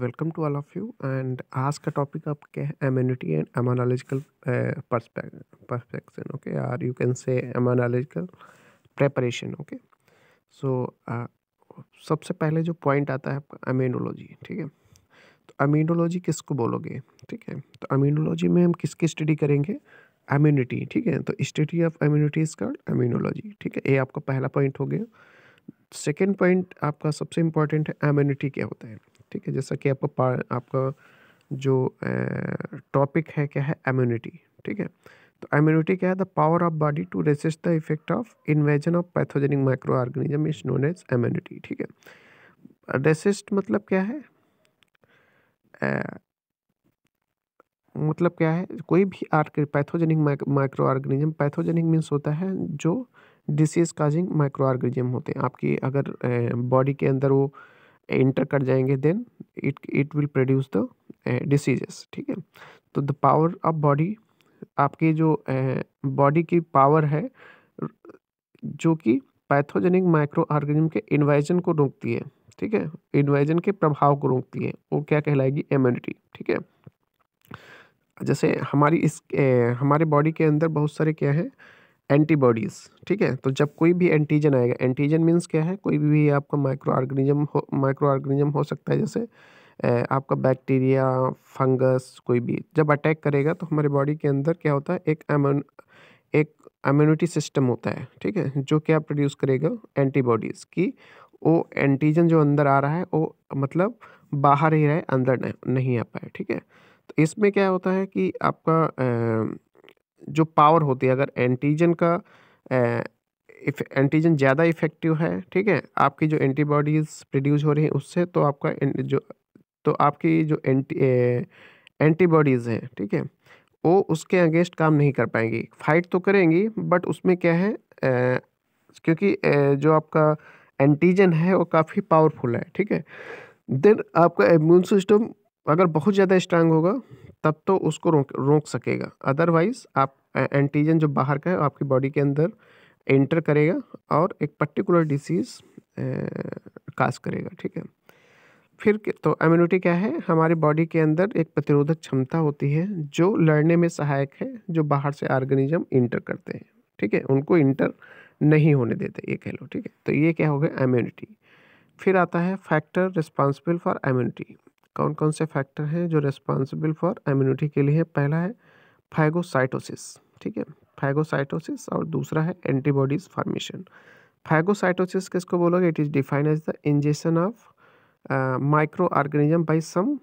welcome to all of you and आज का topic आपके है immunity and immunological perfection okay or you can say immunological preparation okay so सबसे पहले जो पॉइंट आता है आपका अम्यूनोलॉजी ठीक है तो अमीनोलॉजी किसको बोलोगे ठीक है तो अम्यूनोलॉजी में हम किसकी स्टडी करेंगे एम्यूनिटी ठीक है तो study of immunity is called immunology ठीक है ये आपका पहला पॉइंट हो गया सेकेंड पॉइंट आपका सबसे इम्पॉर्टेंट है एम्यूनिटी क्या होता है ठीक है जैसा कि आपका आपका जो टॉपिक है क्या है इम्यूनिटी ठीक है तो इम्यूनिटी क्या है the power of body to resist the effect of invasion of pathogenic micro organism is known as immunity ठीक है रेसिस्ट मतलब क्या है आ, मतलब क्या है कोई भी pathogenic micro organism pathogenic means होता है जो डिसीज काजिंग माइक्रो ऑर्गेनिज्म होते हैं आपकी अगर बॉडी के अंदर वो इंटर कर जाएंगे then it it will produce the diseases ठीक है तो द पावर ऑफ बॉडी आपकी जो बॉडी eh, की पावर है जो कि पैथोजेनिक माइक्रो ऑर्गेनिज्म के इन्वाइजन को रोकती है ठीक है इन्वाइजन के प्रभाव को रोकती है वो क्या कहलाएगी इम्यूनिटी ठीक है जैसे हमारी इस ए, eh, हमारे बॉडी के अंदर बहुत सारे क्या है एंटीबॉडीज़ ठीक है तो जब कोई भी एंटीजन आएगा एंटीजन मीन्स क्या है कोई भी आपका माइक्रो ऑर्गेनिज्म हो माइक्रो ऑर्गेनिज्म हो सकता है जैसे आपका बैक्टीरिया फंगस कोई भी जब अटैक करेगा तो हमारे बॉडी के अंदर क्या होता है एक एमन एक इम्यूनिटी सिस्टम होता है ठीक है जो क्या प्रोड्यूस करेगा एंटीबॉडीज़ की वो एंटीजन जो अंदर आ रहा है वो मतलब बाहर ही रहे अंदर नहीं आ पाए ठीक है तो इसमें क्या होता है कि आपका जो पावर होती है अगर एंटीजन का इफ एंटीजन ज़्यादा इफेक्टिव है ठीक है आपकी जो एंटीबॉडीज़ प्रोड्यूस हो रही हैं उससे तो आपका जो तो आपकी जो एंटी एंटीबॉडीज़ हैं ठीक है वो उसके अगेंस्ट काम नहीं कर पाएंगी फाइट तो करेंगी बट उसमें क्या है ए, क्योंकि ए, जो आपका एंटीजन है वो काफ़ी पावरफुल है ठीक है देन आपका इम्यून सिस्टम अगर बहुत ज़्यादा स्ट्रांग होगा तब तो उसको रोक रोक सकेगा अदरवाइज़ आप एंटीजन जो बाहर का है आपकी बॉडी के अंदर एंटर करेगा और एक पर्टिकुलर डिसीज़ काज करेगा ठीक है फिर तो इम्यूनिटी क्या है हमारी बॉडी के अंदर एक प्रतिरोधक क्षमता होती है जो लड़ने में सहायक है जो बाहर से ऑर्गेनिज्म इंटर करते हैं ठीक है उनको इंटर नहीं होने देते ये कह लो ठीक है तो ये क्या हो गया इम्यूनिटी फिर आता है फैक्टर रिस्पॉन्सिबल फॉर इम्यूनिटी कौन कौन से फैक्टर हैं जो रिस्पॉन्सिबल फॉर इम्यूनिटी के लिए पहला है फाइगोसाइटोसिस ठीक है फाइगोसाइटोसिस और दूसरा है एंटीबॉडीज फॉर्मेशन फाइगोसाइटोसिस किसको बोलोगे it is define as the ingestion of micro organism by some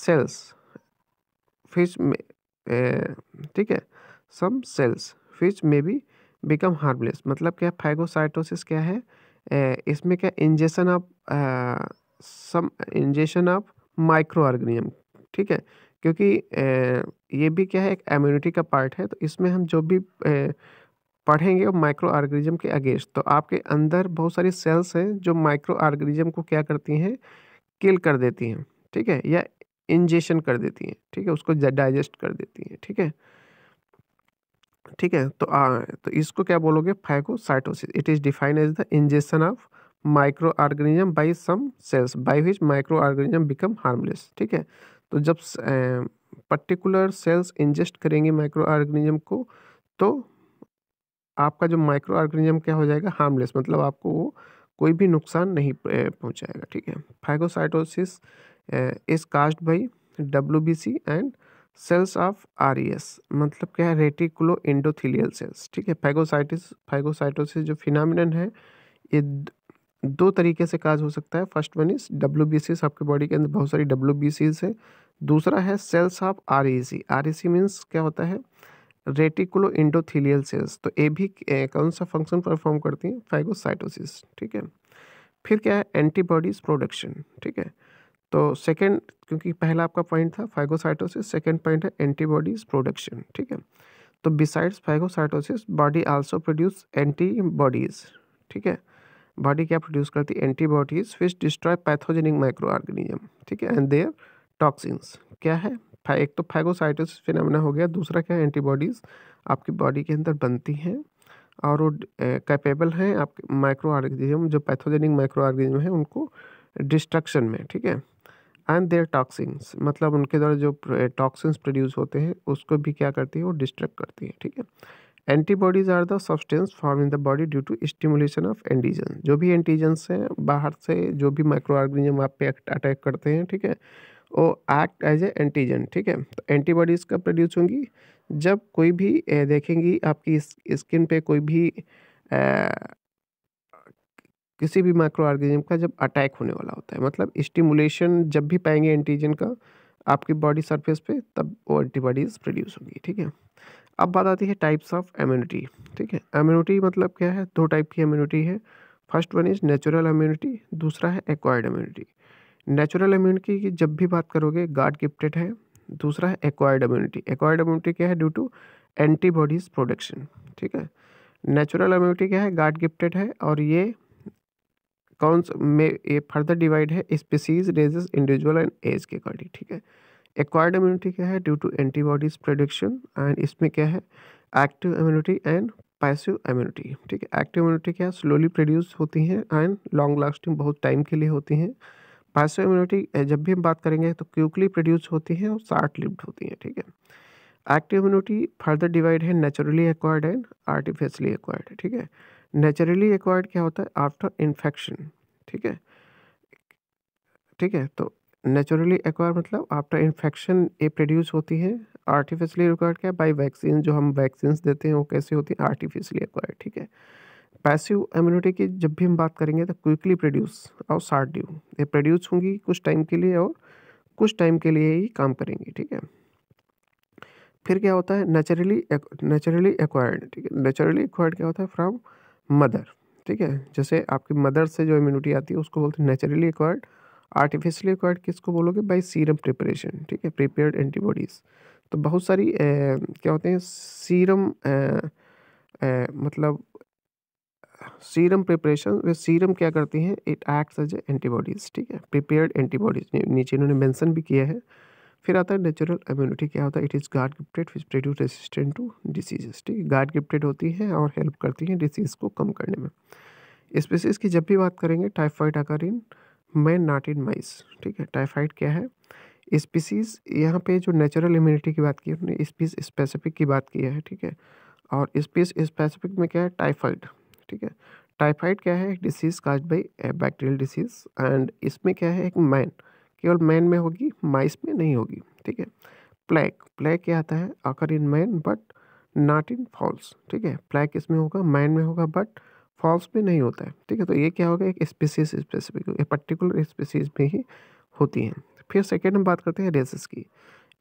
cells which ठीक है some cells which may be become harmless मतलब क्या फाइगोसाइटोसिस क्या है uh, इसमें क्या ingestion of some ingestion of micro organism ठीक है क्योंकि ये भी क्या है एक इम्यूनिटी का पार्ट है तो इसमें हम जो भी पढ़ेंगे वो माइक्रो ऑर्गेनिज्म के अगेंस्ट तो आपके अंदर बहुत सारी सेल्स हैं जो माइक्रो ऑर्गेनिज्म को क्या करती हैं किल कर देती हैं ठीक है या इंजेशन कर देती हैं ठीक है उसको डाइजेस्ट कर देती हैं ठीक है ठीक है तो आ, तो इसको क्या बोलोगे phagocytosis it is defined as the ingestion of micro organism by some cells by which organism become harmless ठीक है तो जब पर्टिकुलर सेल्स इंजेस्ट करेंगे माइक्रो ऑर्गेनिज्म को तो आपका जो माइक्रो ऑर्गेनिज्म क्या हो जाएगा हार्मलेस मतलब आपको वो कोई भी नुकसान नहीं पहुंचाएगा ठीक है phagocytosis is caused by W B C and cells of R E S मतलब क्या है रेटिकुलो इंडोथीलियल सेल्स ठीक है फाइगोसाइटिस फाइगोसाइटोसिस जो फिनामिनन है ये दो तरीके से काज हो सकता है first one is W B Cs आपके बॉडी के अंदर बहुत सारी डब्ल्यू बी सीज है दूसरा है cells of R E C R E C means क्या होता है रेटिकुलो इंडोथीलियल सेल्स तो ए भी कौन सा फंक्शन परफॉर्म करती हैं फाइगोसाइटोसिस ठीक है फिर क्या है एंटीबॉडीज प्रोडक्शन ठीक है तो सेकेंड क्योंकि पहला आपका पॉइंट था फाइगोसाइटोसिस सेकेंड पॉइंट है एंटीबॉडीज प्रोडक्शन ठीक है तो besides phagocytosis body also produce antibodies ठीक है बॉडी क्या प्रोड्यूस करती है antibodies which destroy pathogenic micro organism ठीक है एंड देयर टॉक्सिन्स क्या है एक तो फैगोसाइटिस फिनमना हो गया दूसरा क्या है एंटीबॉडीज़ आपकी बॉडी के अंदर बनती हैं और वो कैपेबल हैं आपके माइक्रो ऑर्गेनिज्म जो पैथोजेनिक माइक्रो ऑर्गेनिज्म हैं उनको डिस्ट्रक्शन में ठीक है एंड देयर टॉक्सिन्स मतलब उनके द्वारा जो टॉक्सिन्स प्रोड्यूस होते हैं उसको भी क्या करती है वो डिस्ट्रक्ट करती है ठीक है antibodies are the substance form in the body due to stimulation of antigen जो भी एंटीजन हैं बाहर से जो भी माइक्रो ऑर्गेनिज्म आप पे अटैक करते हैं ठीक है वो एक्ट एज ए एंटीजन ठीक है तो एंटीबॉडीज़ कब प्रोड्यूस होंगी जब कोई भी देखेंगी आपकी स्किन पे कोई भी आ, किसी भी माइक्रो ऑर्गेनिज्म का जब अटैक होने वाला होता है मतलब स्टिमुलेशन जब भी पाएंगे एंटीजन का आपकी बॉडी सरफेस पे तब वो एंटीबॉडीज़ प्रोड्यूस होंगी ठीक है अब बात आती है टाइप्स ऑफ इम्यूनिटी ठीक है इम्यूनिटी मतलब क्या है दो टाइप की इम्यूनिटी है first one is natural immunity दूसरा है एक्वायर्ड इम्यूनिटी नेचुरल इम्यूनिटी की जब भी बात करोगे गार्ड गिफ्टेड है दूसरा है एक्वायर्ड इम्यूनिटी एक्वायर्ड इम्यूनिटी क्या है ड्यू टू एंटीबॉडीज़ प्रोडक्शन ठीक है नेचुरल इम्यूनिटी क्या है गार्ड गिफ्टेड है और ये कौन में ये फर्दर डिवाइड है species races individual and age के अकॉर्डिंग ठीक है एक्वायर्ड इम्यूनिटी क्या है due to antibodies production and इसमें क्या है active immunity and passive immunity ठीक है एक्टिव इम्यूनिटी क्या स्लोली प्रोड्यूस होती हैं एंड लॉन्ग लास्टिंग बहुत टाइम के लिए होती हैं पैसिव इम्यूनिटी जब भी हम बात करेंगे तो क्यूकली प्रोड्यूस होती हैं और शार्ट लिव्ड होती हैं ठीक है एक्टिव इम्यूनिटी फर्दर डिवाइड है naturally acquired and artificially acquired ठीक है नेचुरली एक्वायर्ड क्या होता है आफ्टर इन्फेक्शन ठीक है ठीक है तो नेचुरली एक्वायर मतलब आफ्टर इन्फेक्शन ये प्रोड्यूस होती है आर्टिफिशली रिक्वायर्ड क्या है बाई वैक्सीन जो हम वैक्सीन देते हैं वो कैसे होती है आर्टिफिशली एक्वायर्ड ठीक है पैसिव इम्यूनिटी की जब भी हम बात करेंगे तो क्विकली प्रोड्यूस और शार्ट ड्यू ये प्रोड्यूस होंगी कुछ टाइम के लिए और कुछ टाइम के लिए ही काम करेंगी ठीक है फिर क्या होता है नेचुरली नेचुरली एक्वायर्ड ठीक है नेचुरली एक्वायर्ड क्या होता है फ्रॉम मदर ठीक है जैसे आपकी मदर से जो इम्यूनिटी आती है उसको बोलते हैं नेचुरली एक्वायर्ड आर्टिफिशियली एक्वायर्ड किसको बोलोगे बाई सीरम प्रिपरेशन ठीक है प्रिपेयर्ड एंटीबॉडीज़ तो बहुत सारी ए, क्या होते हैं सीरम ए, ए, मतलब सीरम प्रिपरेशन वे सीरम क्या करती हैं इट एक्ट्स एज एंटीबॉडीज़ ठीक है प्रिपेयर्ड एंटीबॉडीज़ नीचे इन्होंने मेंशन भी किया है फिर आता है नेचुरल इम्यूनिटी क्या होता है it is God gifted which produce resistant to diseases ठीक है गार्ड गिफ्टेड होती है और हेल्प करती हैं डिसीज़ को कम करने में स्पेसिस की जब भी बात करेंगे typhoid occur in man not in mice ठीक है टाइफाइड क्या है स्पीसीज यहाँ पे जो नेचुरल इम्यूनिटी की बात की उन्होंने स्पीस स्पेसिफिक की बात की है ठीक है और स्पीस स्पेसिफिक में क्या है टाइफाइड ठीक है टाइफाइड क्या है एक disease cause by bacterial disease and इसमें क्या है एक मैन केवल मैन में होगी माइस में नहीं होगी ठीक है प्लैक प्लैक क्या आता है occur in man but not in fowls ठीक है प्लैक इसमें होगा मैन में होगा बट फॉल्स में नहीं होता है ठीक है तो ये क्या होगा एक स्पेसीज स्पेसिफिक एक पर्टिकुलर स्पेसीज में ही होती हैं फिर सेकेंड हम बात करते हैं रेसिस की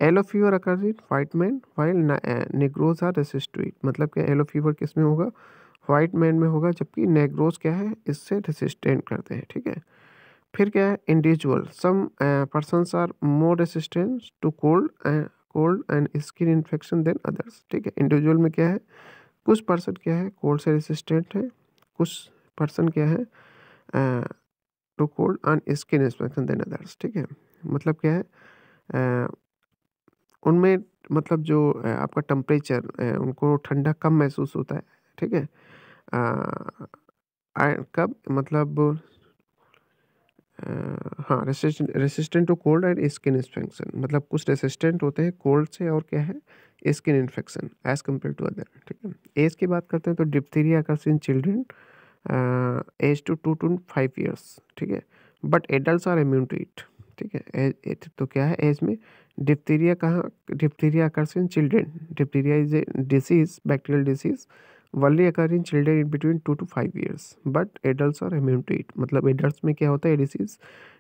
yellow fever occur in white man while negroes are रेसिस टू इट मतलब क्या एलोफीवर किस में होगा वाइट मैन में होगा जबकि नेग्रोज क्या है इससे रेसिस्टेंट करते हैं ठीक है फिर क्या है individual some persons are more resistant to cold cold and skin infection than others ठीक है इंडिविजुअल में क्या है कुछ पर्सन क्या है कोल्ड से रेसिस्टेंट है कुछ पर्सन क्या है to cold and skin inspection than others ठीक है मतलब क्या है उनमें मतलब जो आपका टम्परेचर उनको ठंडा कम महसूस होता है ठीक है कब मतलब आ, हाँ resistant to cold and skin infection मतलब कुछ रेसिस्टेंट होते हैं कोल्ड से और क्या है skin infection age compare to other ठीक है एज की बात करते हैं तो diphtheria occurs in children age two two two five years ठीक है but adult are immune to it ठीक है तो क्या है एज में डिप्थीरिया कहाँ diphtheria occurs in children diphtheria is a disease bacterial disease early occur in children in between two two five years but adult are immune to it मतलब adult में क्या होता है डिसीज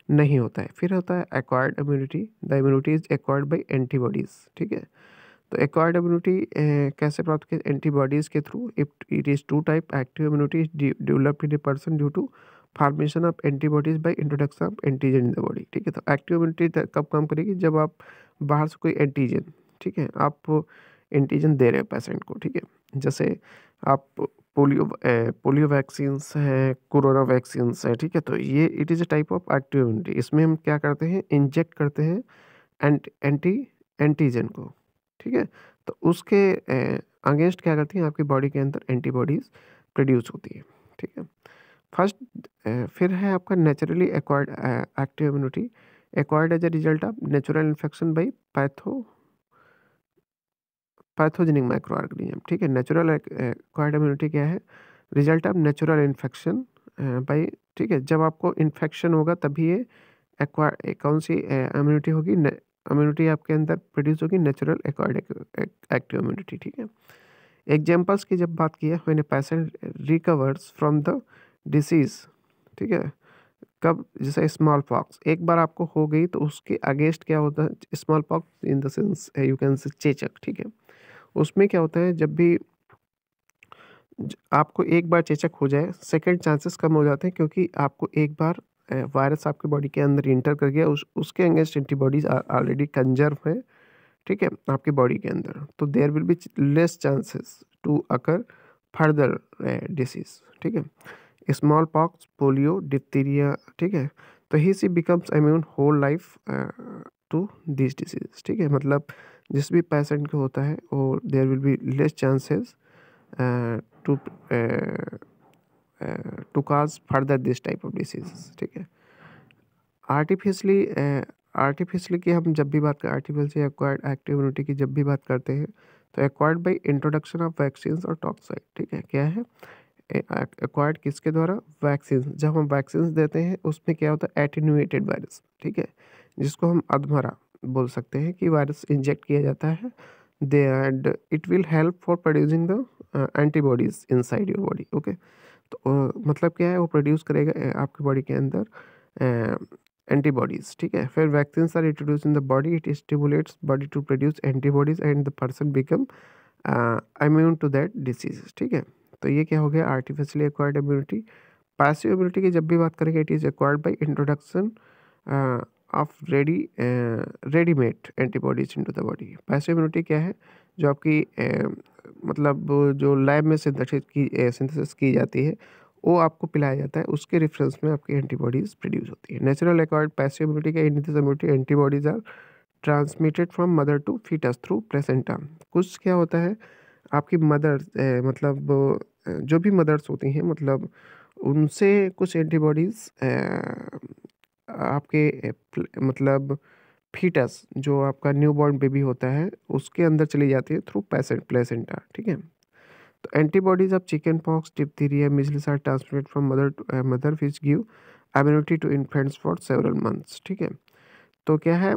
नहीं होता है फिर होता है acquired immunity the immunity is acquired by antibodies ठीक है तो एक्वायर्ड इम्यूनिटी eh, कैसे प्राप्त की एंटीबॉडीज़ के through if it is two type active immunity developed in a person due to formation of antibodies by introduction of antigen in the body ठीक है तो एक्टिव इम्यूनिटी कब काम करेगी जब आप बाहर से कोई एंटीजन ठीक है आप एंटीजन दे रहे हो पेशेंट को ठीक है जैसे आप पोलियो पोलियो वैक्सीन्स हैं कोरोना वैक्सीन्स हैं ठीक है तो ये it is a type of active immunity इसमें हम क्या करते हैं इंजेक्ट करते हैं एंटी एंटीजन को ठीक है तो उसके अगेंस्ट क्या करती हैं आपकी बॉडी के अंदर एंटीबॉडीज़ प्रोड्यूस होती है ठीक है फर्स्ट फिर है आपका naturally acquired active immunity acquired as a result of natural infection by patho pathogenic micro organism ठीक है नेचुरल एक्वायर्ड इम्यूनिटी क्या है result of natural infection by ठीक है जब आपको इन्फेक्शन होगा तभी ये एक्वायर कौन सी इम्यूनिटी होगी इम्यूनिटी आपके अंदर प्रोड्यूस होगी नेचुरल एक्वाइड एक्टिव इम्यूनिटी ठीक है एग्जाम्पल्स की जब बात की है when a recovers from the disease ठीक है कब जैसे स्मॉल पॉक्स एक बार आपको हो गई तो उसके अगेंस्ट क्या होता है small pox in the sense you can say चेचक ठीक है उसमें क्या होता है जब भी आपको एक बार चेचक हो जाए सेकंड चांसेस कम हो जाते हैं क्योंकि आपको एक बार वायरस आपके बॉडी के अंदर इंटर कर गया उस उसके अंगेंस्ट एंटीबॉडीज ऑलरेडी कंजर्व हैं ठीक है आपकी बॉडी के अंदर तो there will be less chances to occur further disease ठीक है स्मॉल पॉक्स पोलियो डिप्थीरिया ठीक है तो he she becomes immune whole life to this disease ठीक है मतलब जिस भी पेशेंट को होता है और there will be less chances to to cause further this type of disease ठीक है आर्टिफिशली आर्टिफिशली की हम जब भी बात करें आर्टिफिशियल से एक्वायर्ड एक्टिव इम्यूनिटी की जब भी बात करते हैं तो acquired by introduction of vaccine और टॉक्साइड ठीक है क्या है एक्वायर्ड किसके द्वारा वैक्सीन जब हम वैक्सीन देते हैं उसमें क्या होता है एटीन्यूएटेड वायरस ठीक है जिसको हम अधमरा बोल सकते हैं कि वायरस इंजेक्ट किया जाता है they and it will help for producing the antibodies inside your body okay तो मतलब क्या है वो प्रोड्यूस करेगा आपकी बॉडी के अंदर एंटीबॉडीज़ ठीक है फिर vaccine are introduce in the body it stimulates body to produce antibodies and the person become immune to that disease ठीक है तो ये क्या हो गया artificially acquired immunity passive immunity की जब भी बात करेंगे it is acquired by introduction of ready readymade antibodies into the body passive immunity क्या है जो आपकी मतलब जो लैब में सिंथेसिस की सिंथेसिस की जाती है वो आपको पिलाया जाता है उसके रेफरेंस में आपकी एंटीबॉडीज़ प्रोड्यूस होती है नेचुरल एक्वायर्ड पैसिव इम्यूनिटी के immunity antibodies are transmitted from mother to foetus through placenta कुछ क्या होता है आपकी मदर मतलब जो भी मदर्स होती हैं मतलब उनसे कुछ एंटीबॉडीज़ आपके मतलब फीटस जो आपका न्यू बॉर्न बेबी होता है उसके अंदर चली जाती है थ्रू पैसेंट प्लेसेंटा ठीक है तो antibodies of chicken pox diphtheria measles are transmitted from mother mother which give immunity to infants for several months ठीक है तो क्या है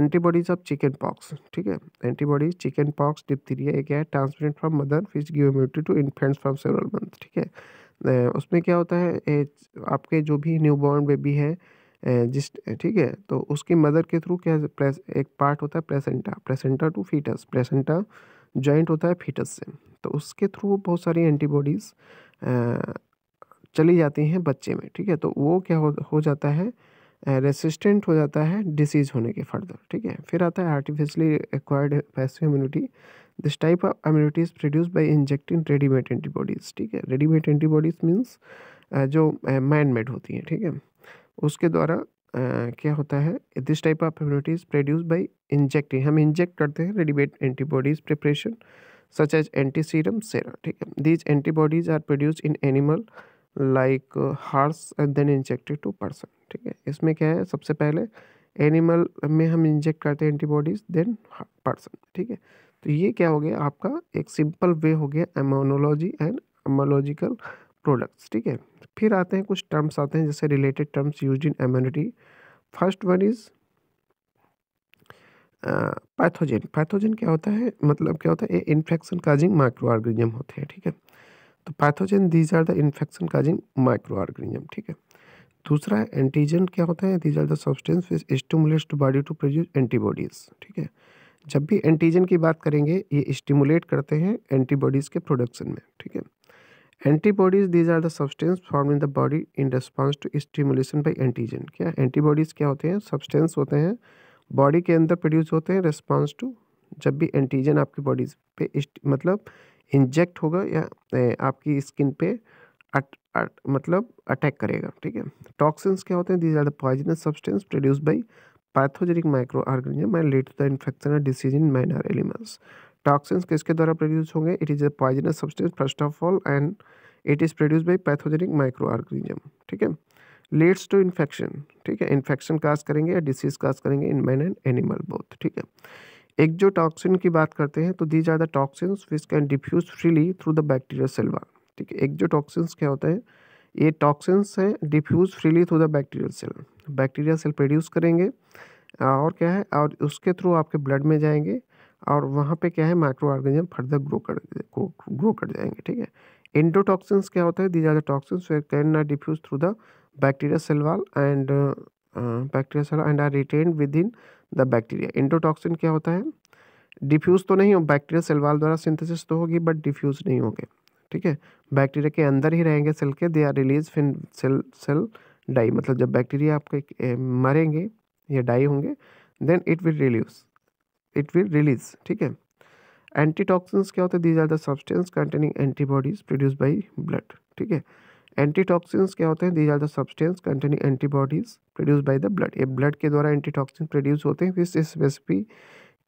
एंटीबॉडीज ऑफ चिकन पॉक्स ठीक है एंटीबॉडीज चिकन पॉक्स डिप्थीरिया ये क्या है transmitted from mother which give immunity to infants from several month ठीक है eh, उसमें क्या होता है eh, आपके जो भी न्यूबॉर्न बेबी है जिस ठीक है तो उसकी मदर के थ्रू क्या प्रेस एक पार्ट होता है placenta placenta to foetus placenta joint होता है फीटस से तो उसके थ्रू बहुत सारी एंटीबॉडीज़ चली जाती हैं बच्चे में ठीक है तो वो क्या हो, हो जाता है रेसिस्टेंट हो जाता है डिसीज़ होने के फर्दर ठीक है फिर आता है artificially acquired passive immunity this type of immunity is produce by injecting readymade antibodies ठीक है रेडीमेड एंटीबॉडीज़ मीन्स जो मैन मेड होती हैं ठीक है उसके द्वारा क्या होता है this type of immunity is produce by injecting हम इंजेक्ट करते हैं readymade antibodies preparation such as anti serum sera ठीक है these antibodies are produce in animal like horse and then injected to person ठीक है इसमें क्या है सबसे पहले एनिमल में हम इंजेक्ट करते हैं एंटीबॉडीज देन पर्सन ठीक है तो ये क्या हो गया आपका एक सिंपल वे हो गया एमोनोलॉजी एंड एमोलॉजिकल प्रोडक्ट्स ठीक है फिर आते हैं कुछ टर्म्स आते हैं जैसे related terms use in immunity first one is pathogen pathogen क्या होता है मतलब क्या होता है इन्फेक्शन काजिंग माइक्रो ऑर्गेनिज्म होते हैं ठीक है तो pathogen these are the infection causing micro organism ठीक है दूसरा है एंटीजन क्या होता है these are the substance which stimulates body to produce antibodies ठीक है जब भी एंटीजन की बात करेंगे ये स्टिमुलेट करते हैं एंटीबॉडीज़ के प्रोडक्शन में ठीक है antibodies these are the substance form in the body in response to stimulation by antigen क्या एंटीबॉडीज़ क्या होते हैं सब्सटेंस होते हैं बॉडी के अंदर प्रोड्यूस होते हैं रिस्पॉन्स टू जब भी एंटीजन आपकी बॉडीज पे मतलब इंजेक्ट होगा या आपकी स्किन पे अट, अट, मतलब अटैक करेगा ठीक है टॉक्सिन्स क्या होते हैं these are the poisonous substance produce by pathogenic micro organism and lead to the infection disease in minor elements toxin किसके द्वारा प्रोड्यूस होंगे it is a poisonous substance first of all and it is produce by pathogenic micro organism ठीक है leads to infection ठीक है infection काज करेंगे या disease cause करेंगे in man and animal both ठीक है एक जो टॉक्सिन की बात करते हैं तो these are the toxins which can diffuse freely through the bacteria cell wall ठीक है एक जो टॉक्सिन्स क्या होते हैं ये टॉक्सिन्स हैं diffuse freely through the bacterial cell bacterial cell produce करेंगे और क्या है और उसके थ्रू आपके ब्लड में जाएंगे और वहाँ पे क्या है माइक्रो ऑर्गेनिज्म फर्दर ग्रो कर ग्रो कर जाएंगे ठीक है इंडोटॉक्सिन्स क्या होता है these are the toxins where can not diffuse through the bacteria cell wall and bacteria cell and are retain within the bacteria endotoxin क्या होता है डिफ्यूज़ तो नहीं हो बैक्टीरिया सेलवाल द्वारा सिंथेसिस तो होगी बट डिफ्यूज़ नहीं होंगे ठीक है बैक्टीरिया के अंदर ही रहेंगे सेल के they are release when cell cell die मतलब जब बैक्टीरिया आपके मरेंगे या डाई होंगे then it will release it will release ठीक है एंटीटॉक्सिन्स क्या होते हैं these are the substance containing antibodies produce by blood ठीक है एंटीटॉक्सिन्स क्या होते हैं these are the substance containing antibodies produce by the blood ये ब्लड के द्वारा एंटीटॉक्सिन प्रोड्यूस होते हैं which recipe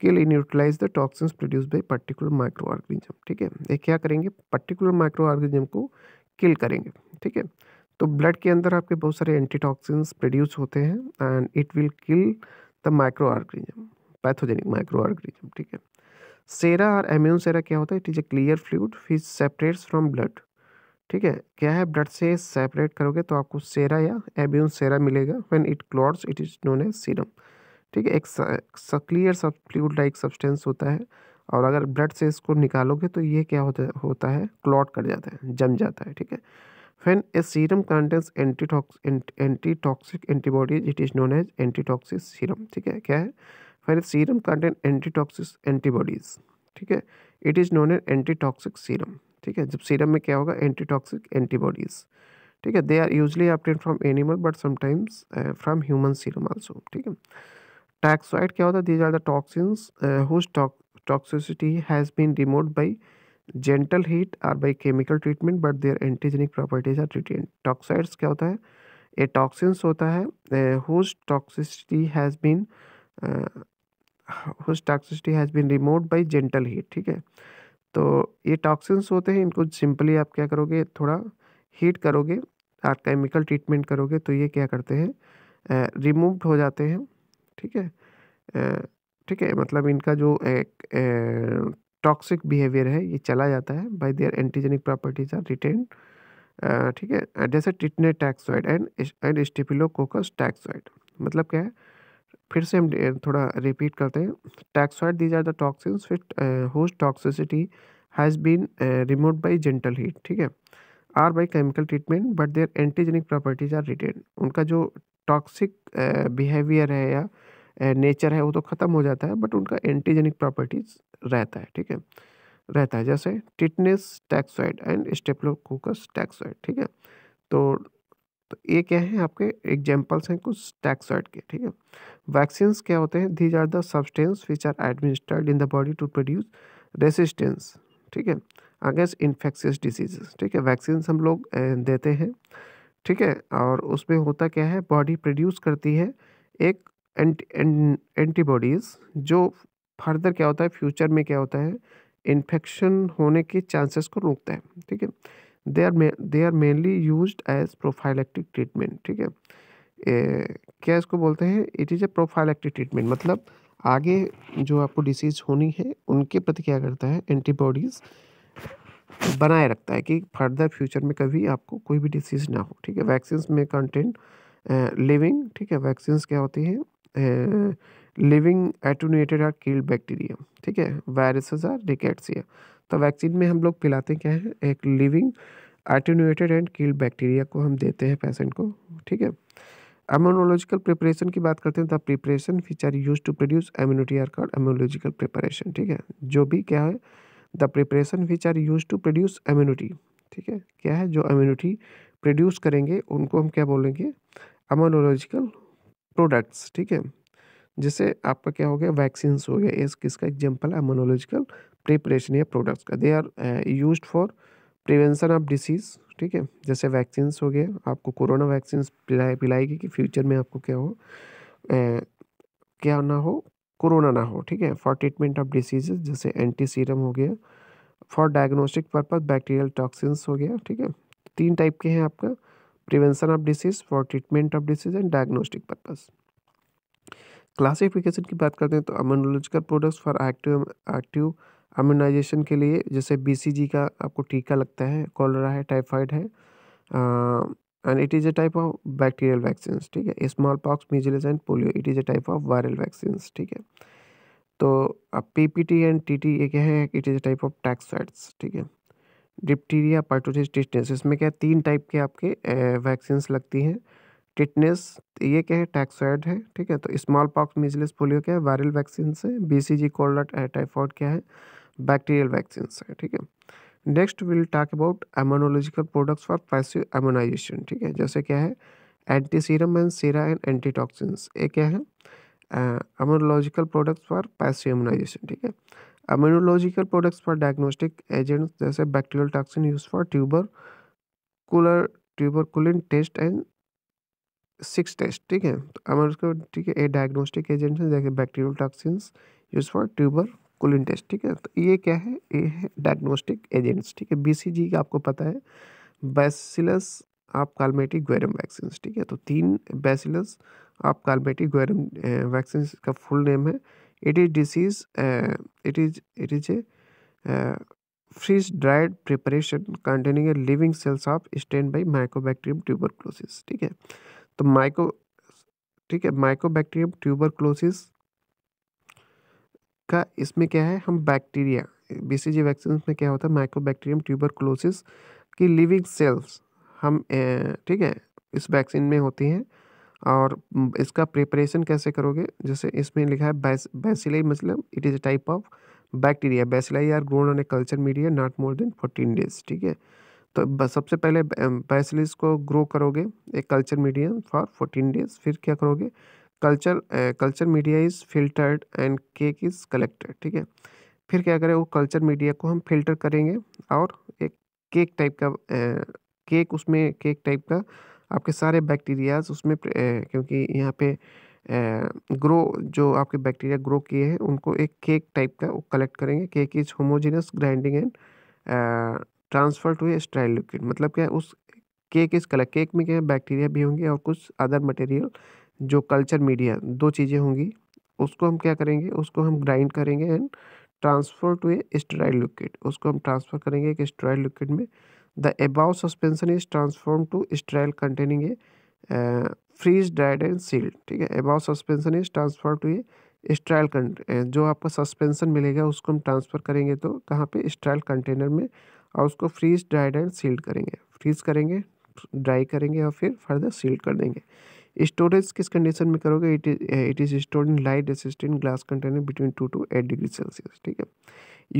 kill in utilise the toxins produce by particular micro organism ठीक है ये क्या करेंगे पर्टिकुलर माइक्रो ऑर्गेनिज्म को किल करेंगे ठीक है तो ब्लड के अंदर आपके बहुत सारे एंटीटॉक्सिन्स प्रोड्यूस होते हैं and it will kill the micro organism pathogenic micro organism ठीक है सेरा और एम्यून सेरा क्या होता है it is a clear fluid which separates from blood ठीक है क्या है ब्लड से सेपरेट करोगे तो आपको सेरा या एम्यून सेरा मिलेगा when it clots it is known as serum ठीक है एक क्लियर सब फ्लूड लाइक सब्सटेंस होता है और अगर ब्लड से इसको निकालोगे तो ये क्या होता होता है क्लॉट कर जाता है जम जाता है ठीक है when a serum contains antitox antitoxic antibodies it is known as antitoxic serum ठीक है क्या है फिर सीरम कंटेन एंटीटॉक्सिक एंटीबॉडीज ठीक है it is known an antitoxic serum ठीक है जब सीरम में क्या होगा एंटीटॉक्सिक एंटीबॉडीज़ ठीक है they are usually obtained from animal but sometimes from human serum also ठीक है टैक्सॉइड uh, क्या होता है these are the toxins whose toxicity has been removed by gentle heat or by chemical treatment but their antigenic properties are retain toxoids क्या होता है a toxins होता है whose toxicity has been whose toxicity has been removed by gentle heat ठीक है तो ये toxins होते हैं इनको सिंपली आप क्या करोगे थोड़ा हीट करोगे आप केमिकल ट्रीटमेंट करोगे तो ये क्या करते हैं रिमूव्ड हो जाते हैं ठीक है ठीक है मतलब इनका जो एक टॉक्सिक बिहेवियर है ये चला जाता है by their antigenic properties are retain ठीक है जैसे टिटने टैक्सॉइड एंड एंड स्टिफिलोकोकस टैक्सॉइड मतलब क्या है फिर से हम थोड़ा रिपीट करते हैं toxoid these are the toxins which whose toxicity has been remove by gentle heat ठीक है or by chemical treatment but their antigenic properties are retain उनका जो टॉक्सिक बिहेवियर है या नेचर है वो तो ख़त्म हो जाता है बट उनका एंटीजेनिक प्रॉपर्टीज रहता है ठीक है रहता है जैसे tetanus toxoid and staphylococcus toxoid ठीक है तो तो ये क्या है आपके एग्जाम्पल्स हैं कुछ टैक्सॉइड के ठीक है वैक्सीन्स क्या होते हैं these are the substance which are administered in the body to produce resistance ठीक है अगेंस्ट इन्फेक्शियस डिजीजेस ठीक है वैक्सीन्स हम लोग देते हैं ठीक है और उसमें होता क्या है बॉडी प्रोड्यूस करती है एक एंटीबॉडीज़ जो फर्दर क्या होता है फ्यूचर में क्या होता है इन्फेक्शन होने के चांसेस को रोकता है ठीक है they are they are mainly use as prophylactic treatment ठीक है ए, क्या इसको बोलते हैं it is a prophylactic treatment मतलब आगे जो आपको डिसीज होनी है उनके प्रति क्या करता है एंटीबॉडीज़ बनाए रखता है कि फर्दर फ्यूचर में कभी आपको कोई भी डिसीज ना हो ठीक है वैक्सीन में कंटेंट लिविंग ठीक है वैक्सीन क्या होती है living attenuated or killed bacteria ठीक है वायरसेस आर रिकेट्सिया तो वैक्सीन में हम लोग पिलाते क्या है एक living attenuated and killed bacteria को हम देते हैं पेशेंट को ठीक है एमोनोलॉजिकल प्रिपरेशन की बात करते हैं the preparation which are use to produce immunity are called immunological preparation ठीक है जो भी क्या है the preparation which are use to produce immunity ठीक है क्या है जो एम्यूनिटी प्रोड्यूस करेंगे उनको हम क्या बोलेंगे एमोनोलॉजिकल प्रोडक्ट्स ठीक है जैसे आपका क्या हो गया वैक्सीन्स हो गया इस किसका एग्जाम्पल है एमोनोलॉजिकल प्रिपरेशन या प्रोडक्ट्स का they are use for prevention of disease ठीक है जैसे वैक्सीन्स हो गए आपको कोरोना वैक्सीन पिलाए पिलाएगी कि फ्यूचर में आपको क्या हो ए, uh, क्या ना हो कोरोना ना हो ठीक है फॉर ट्रीटमेंट ऑफ डिसीज जैसे एंटी सीरम हो गया for diagnostic purpose bacterial toxins हो गया ठीक है तीन टाइप के हैं आपका prevention of disease for treatment of disease and diagnostic purpose classification की बात करते हैं तो immunological products for active active immunisation के लिए जैसे बीसीजी का आपको टीका लगता है कॉलरा है टाइफाइड है and it is a type of bacterial vaccine ठीक है small smallpox measles and polio it is a type of viral vaccine ठीक है तो अब टी एंड टी टी ये क्या है it is a type of toxoids ठीक है डिप्टीरिया पार्टोटिस टिटनेस इसमें क्या है तीन टाइप के आपके वैक्सीन्स लगती हैं टिटनेस ये क्या है टैक्सॉइड है ठीक है तो स्मॉल पॉक्स मिजलिस पोलियो क्या है viral vaccine C G cold typhoid क्या है बैक्टीरियल वैक्सीन है ठीक है next will talk about immunological products for passive immunisation ठीक है जैसे क्या है anti serum and sera and antitoxins ये क्या है immunological products for passive immunisation ठीक है immunological products for diagnostic agents जैसे bacterial toxin use for tuberculin tuberculin test and Schick test ठीक है तो हमारे उसको ठीक है ए डायग्नोस्टिक एजेंट्स हैं जैसे bacterial toxins use for tuberculin test ठीक है तो ये क्या है ये है डायग्नोस्टिक एजेंट्स ठीक है बीसीजी का आपको पता है बैसिलस आप कालमेटिक ग्वेरम वैक्सीन ठीक है तो तीन बैसिलस आप कालमेटिक ग्वेरम वैक्सीन का फुल नेम है it is disease it is it is a freeze dried preparation containing a living cells of strain by mycobacterium tuberculosis ठीक है तो माइको ठीक है माइकोबैक्टीरियम ट्यूबरक्लोसिस का इसमें क्या है हम बैक्टीरिया बीसीजी वैक्सीन में क्या होता है माइक्रोबैक्टीरियम क्लोसिस की लिविंग सेल्स हम ठीक है इस वैक्सीन में होती हैं और इसका प्रिपरेशन कैसे करोगे जैसे इसमें लिखा है बैस बैसिलाई मतलब it is a type of bacteria bacilli are grown on a culture media not more than fourteen days ठीक है तो सबसे पहले बैसिलिस को ग्रो करोगे एक culture medium for fourteen days फिर क्या करोगे culture culture media is filtered and cake is collected ठीक है फिर क्या करें वो कल्चर मीडिया को हम फिल्टर करेंगे और एक केक टाइप का केक उसमें केक टाइप का आपके सारे बैक्टीरियाज उसमें क्योंकि यहाँ पे ग्रो जो आपके बैक्टीरिया ग्रो किए हैं उनको एक केक टाइप का वो कलेक्ट करेंगे cake is homogenous grinding and transfer to a sterile liquid मतलब क्या उस केक इज कलेक्ट केक में क्या बैक्टीरिया भी होंगे और कुछ अदर मटेरियल जो कल्चर मीडिया दो चीज़ें होंगी उसको हम क्या करेंगे उसको हम ग्राइंड करेंगे and transfer to a sterile liquid उसको हम ट्रांसफ़र करेंगे एक स्ट्राइल लिक्विड में the above suspension is transform to sterile containing a freeze dried and sealed ठीक है above suspension is transfer to a sterile जो आपका सस्पेंसन मिलेगा उसको हम ट्रांसफ़र करेंगे तो कहाँ पे स्ट्राइल कंटेनर में और उसको फ्रीज ड्राइड एंड सील्ड करेंगे फ्रीज करेंगे ड्राई करेंगे और फिर फर्दर सील्ड कर देंगे स्टोरेज किस कंडीशन में करोगे it is it is stored in light resistant glass container between two to eight degree Celsius ठीक है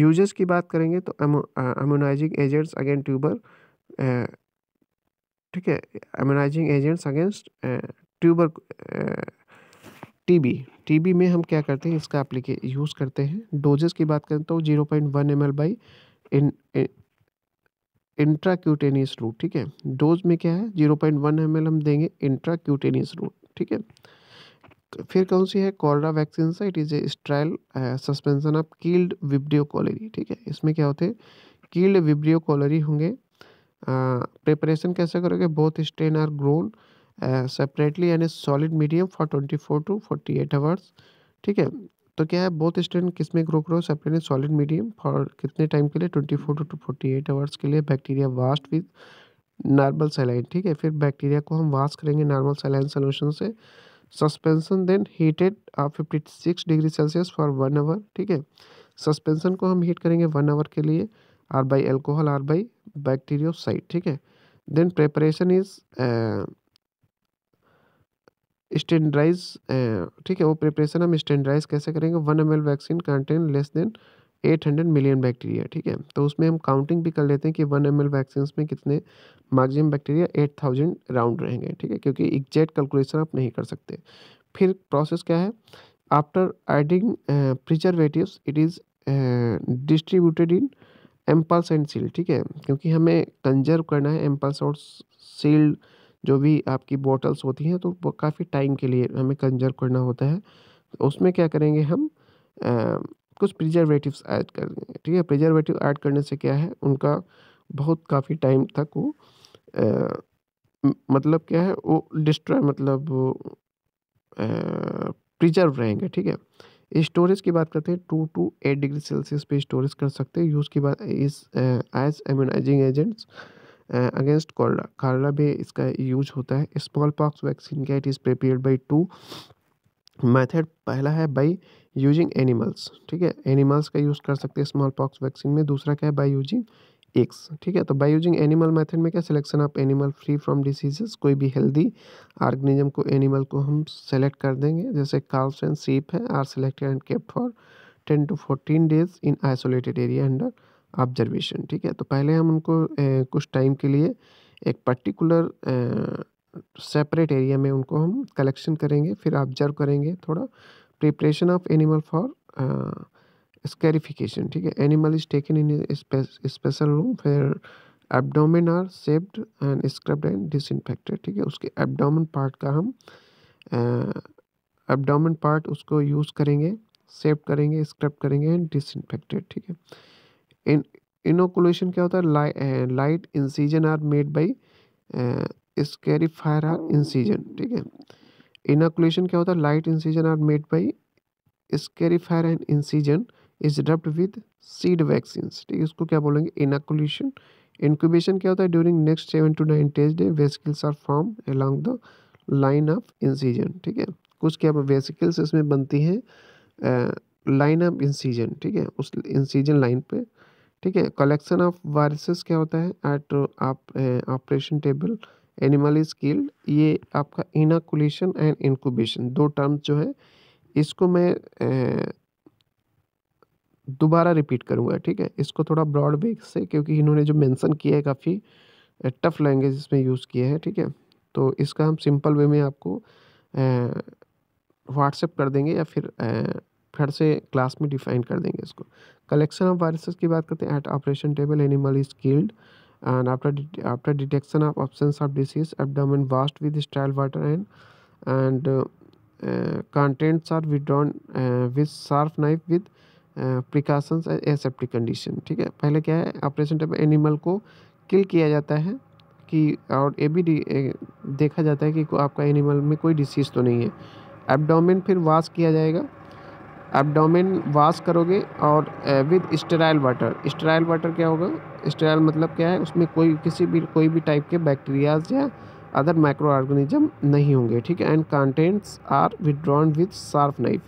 यूजर्स की बात करेंगे तो अम्यूनाइजिंग एजेंट्स अगेंस्ट ट्यूबर ठीक है immunising agents against tuber TB TB में हम क्या करते हैं इसका एप्लीके यूज़ करते हैं डोजेस की बात करें तो zero point one M L by in intracutaneous route ठीक है डोज में क्या है जीरो पॉइंट वन एम हम देंगे इंट्राक्यूटेनियस रूट ठीक है फिर कौन सी है कॉलरा वैक्सीन सा it is a sterile suspension of killed vibrio cholerae ठीक है इसमें क्या होते हैं कील्ड विब्रियो कॉलरी होंगे प्रिपरेशन uh, कैसे करोगे both strain are grown separately यानी solid medium for twenty four to forty eight hours ठीक है तो क्या है बोथ स्टैंड किस में ग्रो करो separate in solid medium for कितने टाइम के लिए twenty four to forty eight hours के लिए bacteria washed with normal saline ठीक है फिर बैक्टीरिया को हम वाश करेंगे नॉर्मल सेलाइन सोल्यूशन से सस्पेंसन देन हीटेड आप fifty six degree Celsius for one hour ठीक है सस्पेंसन को हम हीट करेंगे वन आवर के लिए are by alcohol are by bacteriocide ठीक है देन प्रेपरेशन इज़ स्टैंडराइज ठीक है वो प्रिपरेशन हम स्टैंडराइज कैसे करेंगे one M vaccine contain less than eight hundred million bacteria ठीक है तो उसमें हम काउंटिंग भी कर लेते हैं कि वन एम एल वैक्सीन में कितने maximum bacteria eight thousand round रहेंगे ठीक है क्योंकि एग्जैक्ट कैलकुलेशन आप नहीं कर सकते फिर प्रोसेस क्या है after adding preservative it is distributed in ampoules and sealed ठीक है क्योंकि हमें कंजर्व करना है एम्पल्स और सील्ड जो भी आपकी बॉटल्स होती हैं तो काफ़ी टाइम के लिए हमें कंजर्व करना होता है तो उसमें क्या करेंगे हम आ, कुछ प्रिजर्वेटिव्स ऐड कर देंगे ठीक है प्रिजर्वेटिव ऐड करने से क्या है उनका बहुत काफ़ी टाइम तक वो आ, मतलब क्या है वो डिस्ट्रॉय मतलब प्रिजर्व रहेंगे ठीक है स्टोरेज की बात करते हैं two to eight degree Celsius पे स्टोरेज कर सकते हैं यूज़ की बात इस as immunising agents against cholera cholera भी इसका यूज होता है स्मॉल पॉक्स वैक्सीन क्या it is prepare by two method पहला है बाई यूजिंग एनिमल्स ठीक है एनिमल्स का यूज़ कर सकते हैं स्मॉल पॉक्स वैक्सीन में दूसरा क्या है बाई यूजिंग एक्स ठीक है तो बाई यूजिंग एनिमल मेथड में क्या selection of animal free from diseases कोई भी हेल्दी ऑर्गेनिज्म को एनिमल को हम सेलेक्ट कर देंगे जैसे काल्स एंड सीप है are selected and kept for ten to fourteen days in isolated area under observation ठीक है तो पहले हम उनको ए, कुछ टाइम के लिए एक पर्टिकुलर सेपरेट एरिया में उनको हम कलेक्शन करेंगे फिर ऑब्जर्व करेंगे थोड़ा preparation of animal for scarification ठीक है animal is taken in special room फिर abdomen are shaved and scrubbed and disinfected ठीक है उसके एबडोमिन पार्ट का हम एबडोमिन पार्ट उसको यूज़ करेंगे सेव करेंगे स्क्रब करेंगे एंड डिसइनफेक्टेड ठीक है इन इनोकुलेशन क्या होता है लाई, light incision are made by scarifier are incision ठीक है इनोकुलेशन क्या होता है light incision are made by स्केरीफायर and incision is daubed with seed vaccine ठीक है इसको क्या बोलेंगे इनोकुलेशन इनक्यूबेशन क्या होता है during next seven to nine days day vesicles are form along the line of incision ठीक है कुछ क्या वेसिकल्स इसमें बनती हैं लाइन ऑफ इंसीजन ठीक है उस इंसीजन लाइन पे ठीक है कलेक्शन ऑफ वायरसेस क्या होता है एट आप operation table animal is killed ये आपका इनाकुलेशन एंड इनकुबेशन दो टर्म्स जो है इसको मैं दोबारा रिपीट करूँगा ठीक है इसको थोड़ा ब्रॉड वे से क्योंकि इन्होंने जो मेंशन किया है काफ़ी टफ लैंग्वेज इसमें यूज़ किया है ठीक है तो इसका हम सिंपल वे में आपको व्हाट्सएप कर देंगे या फिर फिर से क्लास में डिफाइन कर देंगे इसको कलेक्शन ऑफ वायरसेस की बात करते हैं at operation table animal is killed and after after detection of absence of disease abdomen washed with sterile water and and uh, uh, contents are withdrawn uh, with sharp knife with condition ठीक है पहले क्या है operation table animal को किल किया जाता है कि और ये भी देखा जाता है कि आपका एनिमल में कोई डिसीज़ तो नहीं है एबडामिन फिर वाश किया जाएगा एबडोमिन वाश करोगे और with sterile water sterile water क्या होगा स्टेराइल मतलब क्या है उसमें कोई किसी भी कोई भी टाइप के बैक्टीरियाज या अदर माइक्रो ऑर्गेनिज्म नहीं होंगे ठीक है and contents are withdrawn with sharp knife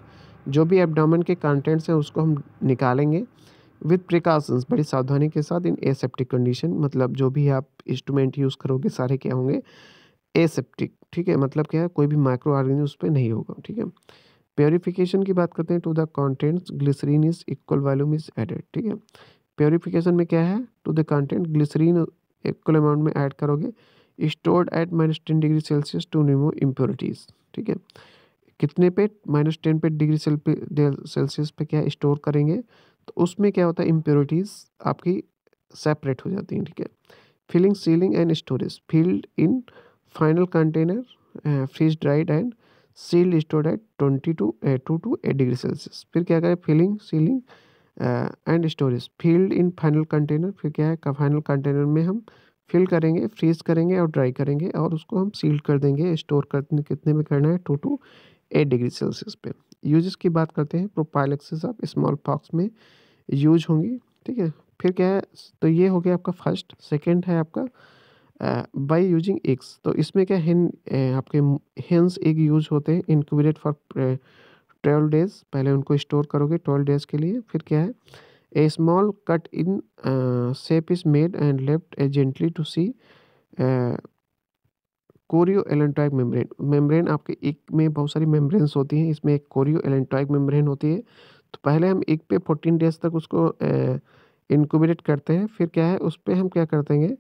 जो भी एबडोमिन के कंटेंट्स हैं उसको हम निकालेंगे विद प्रिकॉशंस बड़ी सावधानी के साथ इन एसेप्टिक कंडीशन मतलब जो भी आप इंस्ट्रूमेंट यूज़ करोगे सारे क्या होंगे एसेप्टिक ठीक है मतलब क्या है कोई भी माइक्रो ऑर्गेनिज्म उस पर नहीं होगा ठीक है प्योरीफिकेशन की बात करते हैं to the contents glycerine is equal volume is added ठीक है प्योरीफिकेशन में क्या है to the content glycerine equal amount में ऐड करोगे stored at minus ten degree Celsius to remove impurities ठीक है कितने पे माइनस टेन पे डिग्री सेल्सियस पे क्या स्टोर करेंगे तो उसमें क्या होता है इम्प्योरिटीज़ आपकी सेपरेट हो जाती हैं ठीक है filling sealing and storage field in final container freeze dried and sealed store at twenty two two to eight degree Celsius फिर क्या करें filling sealing and storage field in final container फिर क्या है फाइनल कंटेनर में हम fill करेंगे freeze करेंगे और ड्राई करेंगे और उसको हम सील कर देंगे स्टोर कर कितने में करना है two to eight degree Celsius पे यूजेस की बात करते हैं प्रोपाइल एक्सेस आप स्मॉल पॉक्स में यूज होंगी ठीक है फिर क्या है तो ये हो गया आपका फर्स्ट सेकेंड है आपका बाय यूजिंग एक्स तो इसमें क्या हिन आपके हिन्स एक यूज होते हैं इनक्यूबेट फॉर ट्वेल्व डेज पहले उनको स्टोर करोगे ट्वेल्व डेज के लिए फिर क्या है a small cut in shell is made and left a gently to see chorioallantoic membrane membrane आपके एक में बहुत सारी मेम्ब्रेन्स होती हैं इसमें एक कोरियो एलेंट्राइक मेम्ब्रेन होती है तो पहले हम एक पे फोर्टीन डेज तक उसको इनक्यूबेट करते हैं फिर क्या है उस पर हम क्या करते हैं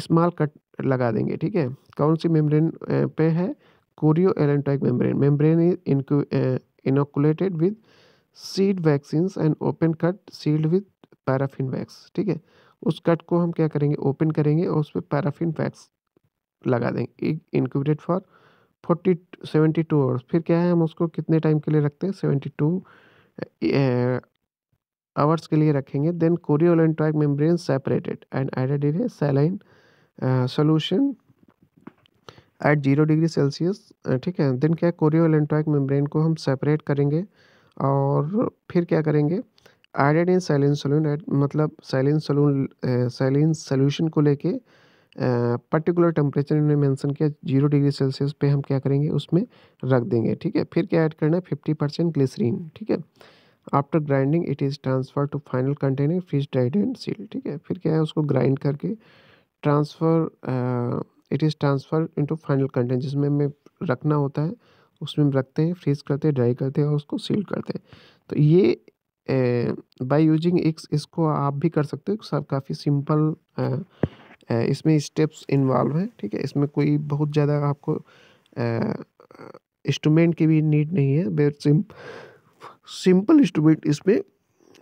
स्मॉल कट लगा देंगे ठीक है कौन सी मेम्ब्रेन पे है chorioallantoic membrane membrane is inoculated with seed vaccine and open cut sealed with paraffin wax ठीक है उस कट को हम क्या करेंगे ओपन करेंगे और उस पर पैराफिन वैक्स लगा देंगे incubated for forty seventy two hours फिर क्या है हम उसको कितने टाइम के लिए रखते हैं सेवेंटी टू आवर्स के लिए रखेंगे then chorioallantoic membrane separated and added in saline solution at zero degree Celsius ठीक है देन क्या कोरियो एलेंटॉइक मेम्ब्रेन को हम सेपरेट करेंगे और फिर क्या करेंगे एडेड इन सैलिन सोलून मतलब सैलिन सोलून सैलिन सोल्यूशन को लेके पर्टिकुलर टेम्परेचर इन्होंने मेंशन किया जीरो डिग्री सेल्सियस पे हम क्या करेंगे उसमें रख देंगे ठीक है फिर क्या ऐड करना है फिफ्टी परसेंट ग्लिसरीन ठीक है after grinding it is transfer to final container freeze डाइड एंड सील ठीक है फिर क्या है उसको ग्राइंड करके transfer it is transfer into final content जिसमें हमें रखना होता है उसमें हम रखते हैं फ्रीज करते हैं ड्राई करते हैं और उसको सील करते हैं तो ये बाय यूजिंग एक्स इसको आप भी कर सकते हो सब काफ़ी सिंपल इसमें स्टेप्स इन्वॉल्व हैं ठीक है इसमें कोई बहुत ज़्यादा आपको इंस्ट्रूमेंट की भी नीड नहीं है सिंपल इंस्ट्रूमेंट इसमें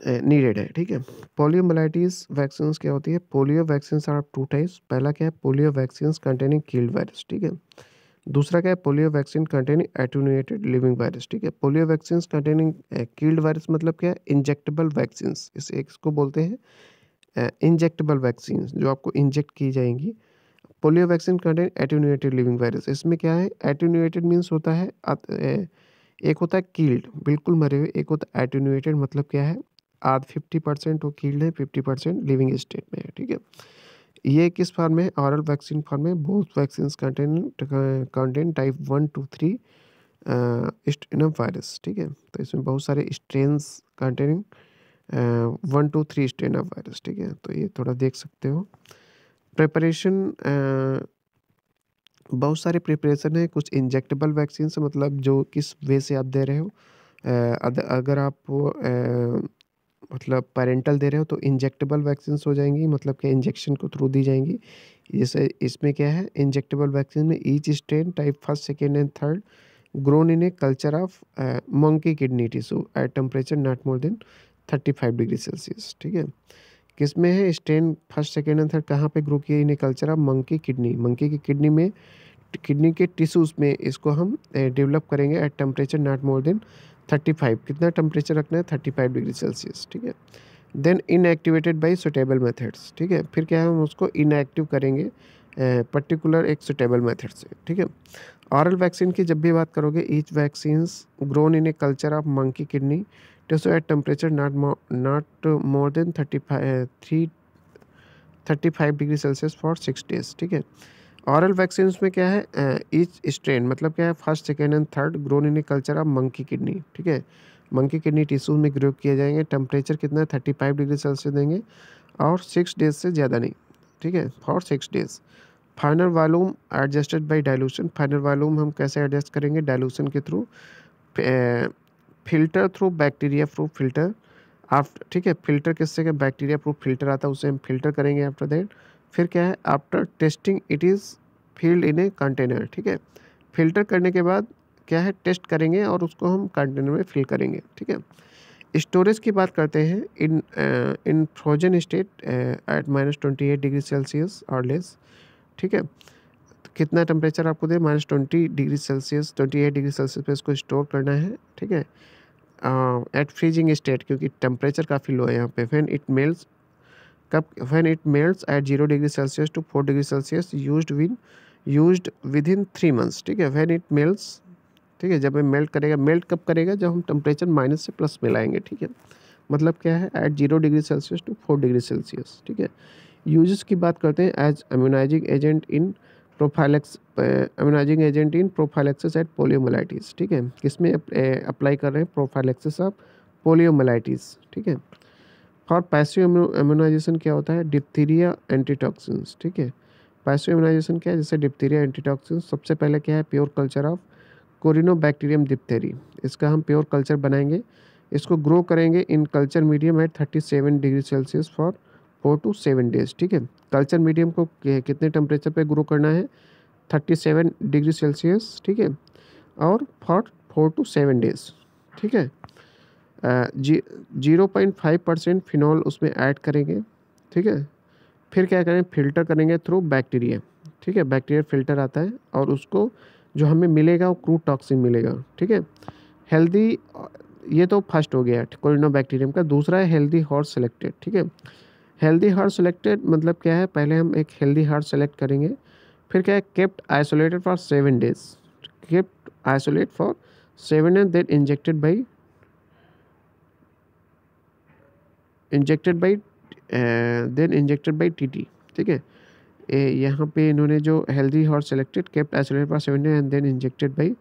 नीडेड है ठीक है मलाइटिस वैक्सीन क्या होती है polio vaccine are two types पहला क्या है polio vaccine containing killed virus ठीक है दूसरा क्या है polio vaccine containing attenuated living virus ठीक है polio vaccine containing killed virus मतलब क्या है इंजेक्टेबल वैक्सीन इस एक इसको बोलते हैं इंजेक्टेबल वैक्सीन जो आपको इंजेक्ट की जाएंगी polio vaccine contain attenuated living virus इसमें क्या है एटोनिएटेड मीन्स होता है एक होता है कील्ड बिल्कुल मरे हुए एक होता है एटोनिएटेड मतलब क्या है आध फिफ्टी परसेंट वो कील्ड है फिफ्टी परसेंट लिविंग स्टेट में है ठीक है ये किस फार्म में ऑरल वैक्सीन फार्म में both vaccine content content type one two three strain virus ठीक है तो इसमें बहुत सारे strain containing one two three strain of virus ठीक है तो ये थोड़ा देख सकते हो प्रिपरेशन बहुत सारे प्रिपरेशन है कुछ इंजेक्टेबल वैक्सीन मतलब जो किस वे से आप दे रहे हो आ, अगर आप मतलब पेरेंटल दे रहे हो तो इंजेक्टेबल वैक्सीन हो जाएंगी मतलब क्या इंजेक्शन को थ्रू दी जाएंगी जैसे इसमें क्या है इंजेक्टेबल वैक्सीन में each strain type first second and third grown in a culture of monkey kidney tissue at temperature not more than thirty five degree Celsius ठीक है किस में है strain first second and third कहाँ पे grow किए in a culture of monkey kidney monkey की kidney में किडनी के टिश्यूज़ में इसको हम डेवलप uh, करेंगे at temperature not more than thirty five कितना टेम्परेचर रखना है थर्टी फाइव डिग्री सेल्सियस ठीक है then inactivated by suitable methods ठीक है फिर क्या है हम उसको इनएक्टिव करेंगे पर्टिकुलर एक सुटेबल मेथड से ठीक है औरल वैक्सीन की जब भी बात करोगे each vaccines grown in a culture of monkey kidney tissue at temperature not not more than thirty five three thirty five degree Celsius for six days ठीक है औरल वैक्सीन में क्या है ईच स्ट्रेन मतलब क्या है first second and third grown in a culture of monkey kidney ठीक है मंकी किडनी टिश्यू में ग्रो किए जाएंगे टेम्परेचर कितना है थर्टी फाइव डिग्री सेल्सियस देंगे और सिक्स डेज से ज़्यादा नहीं ठीक है for six days final volume adjusted by dilution final volume हम कैसे एडजस्ट करेंगे डायलूशन के through filter through bacteria through filter after ठीक है फिल्टर किससे बैक्टीरिया प्रूफ फिल्टर आता है उसे हम फिल्टर करेंगे आफ्टर दैट फिर क्या है after testing it is filled in a container ठीक है फिल्टर करने के बाद क्या है टेस्ट करेंगे और उसको हम कंटेनर में फिल करेंगे ठीक है स्टोरेज की बात करते हैं in in frozen state at minus twenty eight degree Celsius और लेस ठीक है कितना टेम्परेचर आपको दे minus twenty degree Celsius twenty eight degree Celsius पे इसको स्टोर करना है ठीक है एट फ्रीजिंग स्टेट क्योंकि टेम्परेचर काफ़ी लो है यहाँ पे फैन इट मेल्स कब when it melt at zero degree Celsius to four degree Celsius use win use within three months ठीक है वेन इट मेल्ट ठीक है जब ये मेल्ट करेगा मेल्ट कब करेगा जब हम टेम्परेचर माइनस से प्लस में लाएंगे ठीक है मतलब क्या है at zero degree Celsius to four degree Celsius ठीक है यूजेस की बात करते हैं as immunising agent in prophylaxis immunising agent in prophylaxis at poliomyelitis ठीक है किसमें अप्लाई कर रहे हैं प्रोफाइलेक्सिस ऑफ पोलियोमलाइटिस ठीक है और पैसिव इम्यूनाइजेशन क्या होता है डिप्थीरिया एंटीटॉक्सिन्स ठीक है पैसिव इम्यूनाइजेशन क्या है जैसे डिप्थीरिया एंटीटॉक्सिन्स सबसे पहले क्या है pure culture of corynebacterium diphtheriae इसका हम प्योर कल्चर बनाएंगे इसको ग्रो करेंगे in culture medium at thirty seven degree Celsius for four to seven days ठीक है कल्चर मीडियम को कितने टेम्परेचर पर ग्रो करना है थर्टी सेवन डिग्री सेल्सियस ठीक है और for four to seven days ठीक है जी zero point five percent phenol उसमें ऐड करेंगे ठीक है फिर क्या करें फिल्टर करेंगे थ्रू बैक्टीरिया ठीक है बैक्टीरिया फिल्टर आता है और उसको जो हमें मिलेगा वो क्रूड टॉक्सिन मिलेगा ठीक है हेल्दी ये तो फर्स्ट हो गया कोरिनो बैक्टीरियम का दूसरा है हेल्दी हॉर्स सेलेक्टेड ठीक है हेल्दी हार्ट सेलेक्टेड मतलब क्या है पहले हम एक हेल्दी हार्ट सेलेक्ट करेंगे फिर क्या है kept isolated for seven days kept isolate for seven days that injected by injected by then injected by T ठीक है यहाँ पे इन्होंने जो healthy horse selected kept isolate पर seven and then injected by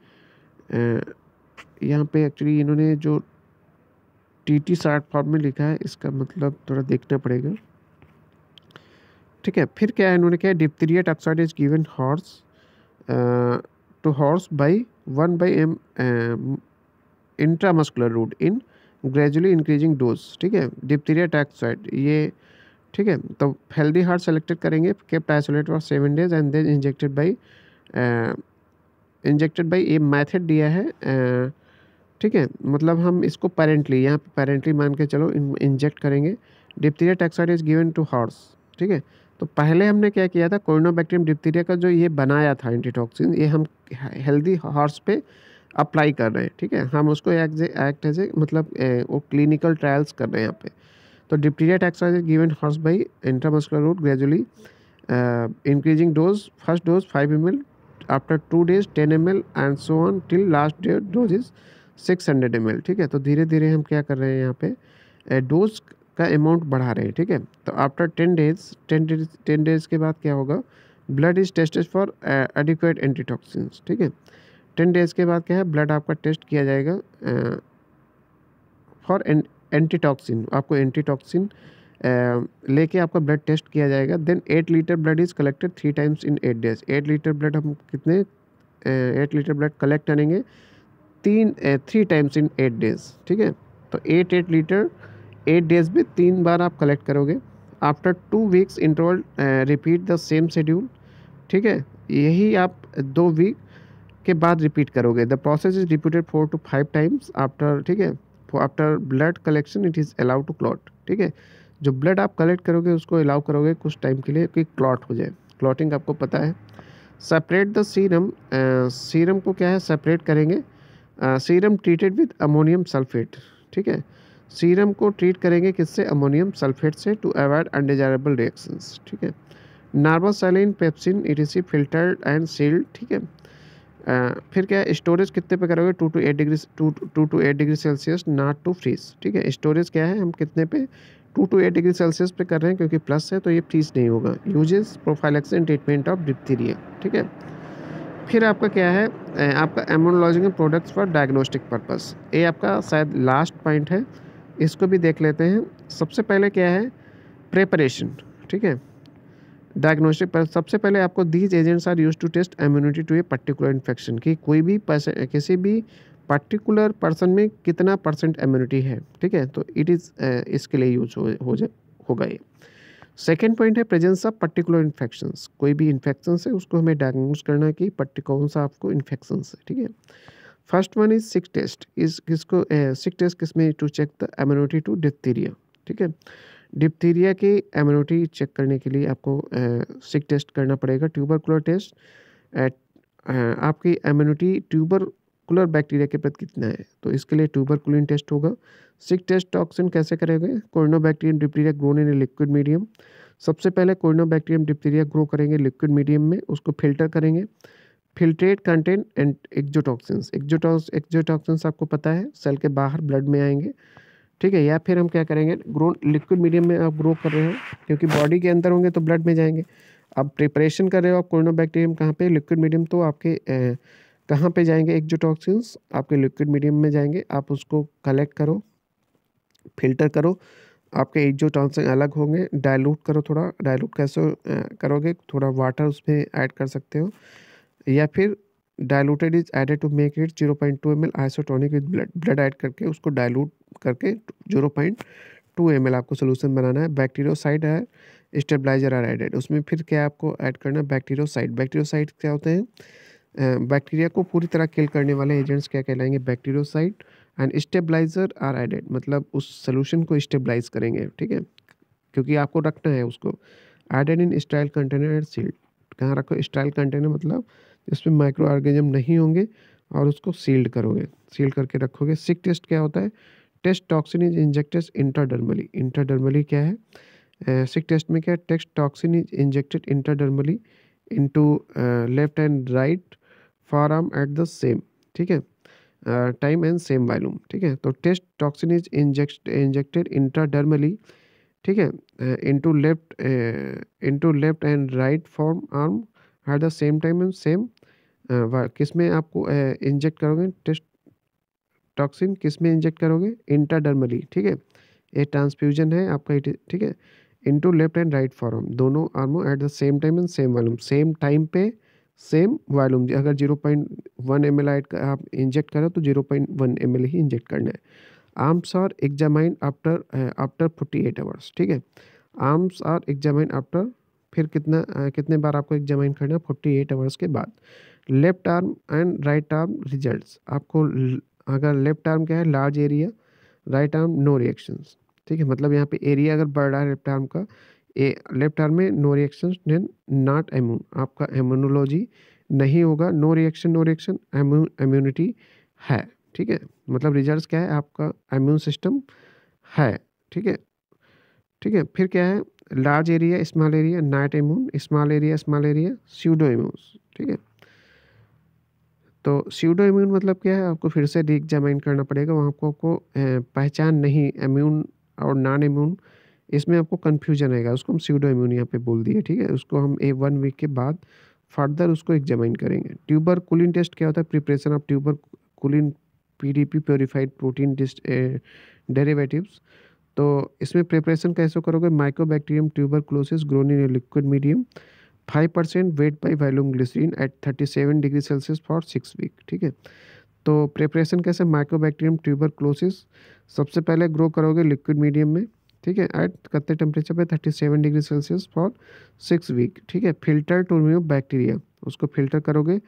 यहाँ पे एक्चुअली इन्होंने जो टी टी शार्ट फॉर्म में लिखा है इसका मतलब थोड़ा देखना पड़ेगा ठीक है फिर क्या है इन्होंने क्या diphtheria toxoid is given horse to horse by one by M intramuscular route in gradually increasing dose ठीक है डिप्थीरिया टैक्साइड ये ठीक है तो हेल्दी हार्ट सेलेक्टेड करेंगे kept isolate for seven days and then injected by injected by ये method दिया है uh, ठीक है मतलब हम इसको पेरेंटली यहाँ पे पेरेंटली मान के चलो इंजेक्ट करेंगे diphtheria toxoid is given to horse ठीक है तो पहले हमने क्या किया था कोरोना बैक्टीरियम डिप्थीरिया का जो ये बनाया था एंटीटॉक्सिन ये हम हेल्दी हॉर्स पे अप्लाई कर रहे हैं ठीक है हम उसको एक्ट एज ए मतलब ए, वो क्लिनिकल ट्रायल्स कर रहे हैं यहाँ पे तो diphtheria toxoid given horse by intramuscular route gradually increasing dose first dose five M L after two days ten M L and so on till last day dose is six hundred M L ठीक है तो धीरे धीरे हम क्या कर रहे हैं यहाँ पे डोज का अमाउंट बढ़ा रहे हैं ठीक है तो after ten days ten days ten days के बाद क्या होगा blood is tested for adequate antitoxin ठीक है टेन डेज़ के बाद क्या है ब्लड आपका टेस्ट किया जाएगा फॉर एंटीटॉक्सिन आपको एंटीटॉक्सिन लेके आपका ब्लड टेस्ट किया जाएगा then eight litre blood is collected three times in eight days eight litre blood हम कितने एट लीटर ब्लड कलेक्ट करेंगे तीन three times in eight days ठीक है तो eight eight litre eight days में तीन बार आप कलेक्ट करोगे after two weeks interval repeat the same schedule ठीक है यही आप दो वीक के बाद रिपीट करोगे the process is repeated four to five times after ठीक है after blood collection it is allowed to clot ठीक है जो ब्लड आप कलेक्ट करोगे उसको अलाउ करोगे कुछ टाइम के लिए कि क्लॉट हो जाए क्लॉटिंग आपको पता है सेपरेट द सीरम सीरम को क्या है सेपरेट करेंगे serum treated with ammonium sulphate ठीक है सीरम को ट्रीट करेंगे किससे अमोनियम सल्फेट से टू अवॉइड अनडिजायरेबल रिएक्शंस ठीक है नार्बोसालिन pepsin it is filtered and sealed ठीक है फिर क्या है स्टोरेज कितने पे करोगे two to eight degree two two to eight degree Celsius not to freeze ठीक है स्टोरेज क्या है हम कितने पे two to eight degree Celsius पे कर रहे हैं क्योंकि प्लस है तो ये फ्रीज नहीं होगा यूजेस एक्सन ट्रीटमेंट ऑफ डिप्थीरिया ठीक है फिर आपका क्या है आपका immunologic products for diagnostic purpose ये आपका शायद लास्ट पॉइंट है इसको भी देख लेते हैं सबसे पहले क्या है प्रेपरेशन ठीक है डायग्नोस्टिक पर सबसे पहले आपको these agents are use to test immunity to a particular infection कि कोई भी किसी भी पर्टिकुलर पर्सन में कितना परसेंट इम्यूनिटी है ठीक है तो इट इज़ इसके लिए यूज हो हो जाए होगा ये सेकेंड पॉइंट है प्रेजेंस ऑफ पर्टिकुलर इन्फेक्शन कोई भी इन्फेक्शन है उसको हमें डायग्नोज करना कि पर्टिकुलर सा आपको इन्फेक्शन है ठीक है first one is Schick test इस किसको सिक टेस्ट किस में to check the immunity to diphtheria ठीक है डिप्थीरिया की एम्यूनिटी चेक करने के लिए आपको सिक टेस्ट करना पड़ेगा ट्यूबरकुलर टेस्ट एट आपकी एम्यूनिटी ट्यूबरकुलर बैक्टीरिया के प्रति कितना है तो इसके लिए ट्यूबरकुलिन टेस्ट होगा सिक टेस्ट टॉक्सिन कैसे करेंगे Corynebacterium diphtheria grown in liquid medium सबसे पहले कोर्नोबैक्टीरियम डिप्थीरिया ग्रो करेंगे लिक्विड मीडियम में उसको फिल्टर करेंगे filtrate content and exotoxin exotox exotoxin आपको पता है सेल के बाहर ब्लड में आएंगे ठीक है या फिर हम क्या करेंगे ग्रो लिक्विड मीडियम में आप ग्रो कर रहे हो क्योंकि बॉडी के अंदर होंगे तो ब्लड में जाएंगे अब प्रिपरेशन कर रहे हो आप कोरोना बैक्टीरियम कहाँ पे लिक्विड मीडियम तो आपके कहाँ पे जाएंगे एक्जोटॉक्सिन्स आपके लिक्विड मीडियम में जाएंगे आप उसको कलेक्ट करो फिल्टर करो आपके एक जो एक्जोटॉक्सिन अलग होंगे डायलूट करो थोड़ा डायलूट कैसे करोगे थोड़ा वाटर उसमें ऐड कर सकते हो या फिर diluted is added to make it zero point two M L isotonic with blood blood add करके उसको डायलूट करके zero point two M L आपको सोल्यूशन बनाना है बैक्टीरियोसाइड है स्टेबलाइजर आर एडेड उसमें फिर क्या आपको ऐड करना है बैक्टीरियोसाइड बैक्टीरियोसाइड क्या होते हैं बैक्टीरिया को पूरी तरह किल करने वाले एजेंट्स क्या कहलाएंगे bacteriocide and stabiliser are added मतलब उस सोल्यूशन को स्टेबलाइज करेंगे ठीक है क्योंकि आपको रखना है उसको added in sterile container and sealed कहाँ रखो स्टाइल कंटेनर मतलब इसमें माइक्रो ऑर्गेनिज्म नहीं होंगे और उसको सील्ड करोगे सील करके रखोगे सिक टेस्ट क्या होता है test toxin is injected intradermally intradermally क्या है सिक uh, टेस्ट में क्या है test toxin is injected intradermally into left and right forearm at the same ठीक है टाइम एंड सेम वॉल्यूम ठीक है तो test toxin is inject injected intradermally ठीक है into left into left and right forearm at the same time and same किस में आपको इंजेक्ट करोगे टेस्ट टॉक्सिन किस में इंजेक्ट करोगे इंटरडर्मली ठीक है ये ट्रांसफ्यूजन है आपका ठीक है into left and right forearm दोनों आर्मो at the same time and same volume same time पे सेम वॉल्यूम अगर zero point one M L का आप इंजेक्ट करो तो zero point one M L ही इंजेक्ट करना है arms are examine after after forty eight hours ठीक है आर्म्स आर एग्जामाइन आफ्टर फिर कितना कितने बार आपको एग्जामाइन करना है फोर्टी एट आवर्स के बाद left arm and right arm results आपको अगर लेफ्ट आर्म क्या है large area right arm no reactions ठीक है मतलब यहाँ पे एरिया अगर बढ़ रहा है लेफ्ट आर्म का ए लेफ्ट आर्म में no reaction then not immune आपका एम्यूनोलॉजी नहीं होगा no reaction no reaction immunity है ठीक है मतलब रिजल्ट क्या है आपका इम्यून सिस्टम है ठीक है ठीक है फिर क्या है लार्ज एरिया स्मॉल एरिया नाइट immune small area small area pseudo immune ठीक है तो सीडो इम्यून मतलब क्या है आपको फिर से री एग्जामाइन करना पड़ेगा वहाँ आपको आपको पहचान नहीं इम्यून और नॉन इम्यून इसमें आपको कन्फ्यूजन आएगा उसको हम सीडो इम्यून यहाँ पे बोल दिए ठीक है उसको हम ए वन वीक के बाद फर्दर उसको एग्जामाइन करेंगे ट्यूबर कुलिन टेस्ट क्या होता है preparation of tuberculin P purified protein derivative तो इसमें प्रिपरेशन कैसे करोगे microbacterium tuberculosis grown in liquid medium five percent weight by volume glycerine at thirty seven degree Celsius for six week ठीक है तो प्रिपरेशन कैसे mycobacterium tuber क्लोसिस सबसे पहले ग्रो करोगे लिक्विड मीडियम में ठीक है एट कत्ते टेम्परेचर पे thirty seven degree Celsius for six week ठीक है फिल्टर टू रिमूव बैक्टीरिया उसको फिल्टर करोगे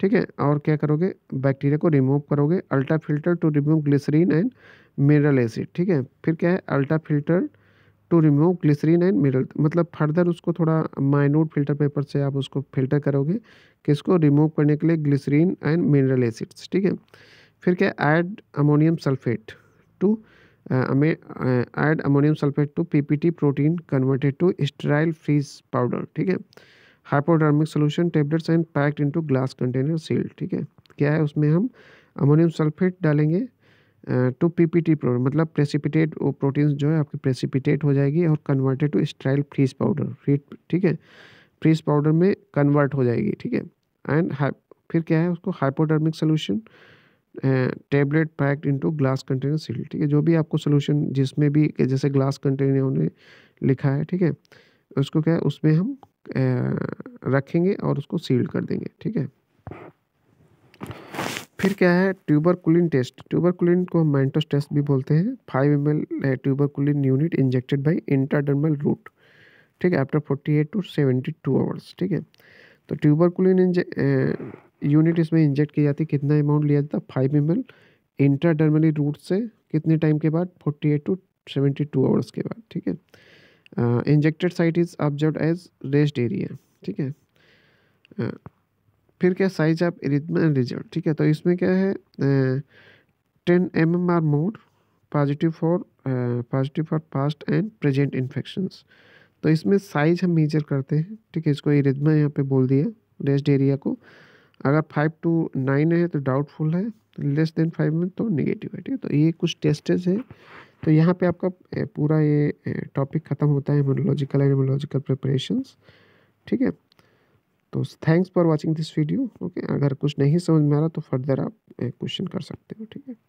ठीक है और क्या करोगे बैक्टीरिया को रिमूव करोगे ultra filter to remove glycerine and mineral acid ठीक है फिर क्या है ultra filter to remove glycerine and mineral मतलब फर्दर उसको थोड़ा माइनूट फिल्टर पेपर से आप उसको फिल्टर करोगे किसको रिमूव करने के लिए ग्लिसरीन एंड मिनरल एसिड्स ठीक है फिर क्या add ammonium sulphate to add ammonium sulphate to PPT protein converted to sterile freeze powder ठीक है hypodermic solution tablets and packed into glass container sealed ठीक है क्या है उसमें हम अमोनियम सल्फेट डालेंगे टू पीपीटी प्रोडक्ट मतलब प्रेसिपिटेट वो प्रोटीन्स जो है आपकी प्रेसिपिटेट हो जाएगी और converted to sterile freeze powder free ठीक है फ्रीज पाउडर में कन्वर्ट हो जाएगी ठीक है एंड फिर क्या है उसको hypodermic solution tablet packed into glass container seal ठीक है जो भी आपको सोल्यूशन जिसमें भी जैसे ग्लास कंटेनर उन्होंने लिखा है ठीक है उसको क्या है उसमें हम रखेंगे और उसको सील कर देंगे ठीक है फिर क्या है tuberculin test tuberculin को हम मैंटोस टेस्ट भी बोलते हैं five M L tuberculin unit injected by intradermal route ठीक है after forty eight to seventy two hours ठीक है तो कुलिन यूनिट इसमें इंजेक्ट की जाती है कितना अमाउंट लिया जाता है five M L intradermally route से कितने टाइम के बाद forty eight to seventy two hours के बाद ठीक है injected site is observe as rest area ठीक है फिर क्या साइज आप इरिथमा रिजल्ट ठीक है तो इसमें क्या है ten M M or more positive for positive for past and present infections तो इसमें साइज हम मेजर करते हैं ठीक है इसको इरिथमा यहाँ पे बोल दिया रेस्ट एरिया को अगर फाइव टू नाइन है तो डाउटफुल है लेस देन फाइव में तो निगेटिव है ठीक है तो ये कुछ टेस्टेज है तो यहाँ पे आपका पूरा ये टॉपिक ख़त्म होता है इम्यूनोलॉजिकल एंड प्रिपरेशंस ठीक है तो thanks for watching this video okay अगर कुछ नहीं समझ में आ रहा तो फर्दर आप क्वेश्चन कर सकते हो ठीक है